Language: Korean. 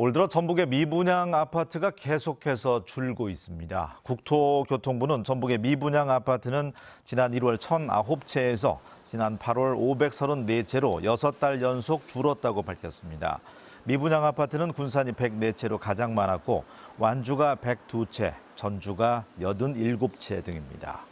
올 들어 전북의 미분양 아파트가 계속해서 줄고 있습니다. 국토교통부는 전북의 미분양 아파트는 지난 1월 1,009채에서 지난 8월 534채로 6달 연속 줄었다고 밝혔습니다. 미분양 아파트는 군산이 104채로 가장 많았고 완주가 102채, 전주가 87채 등입니다.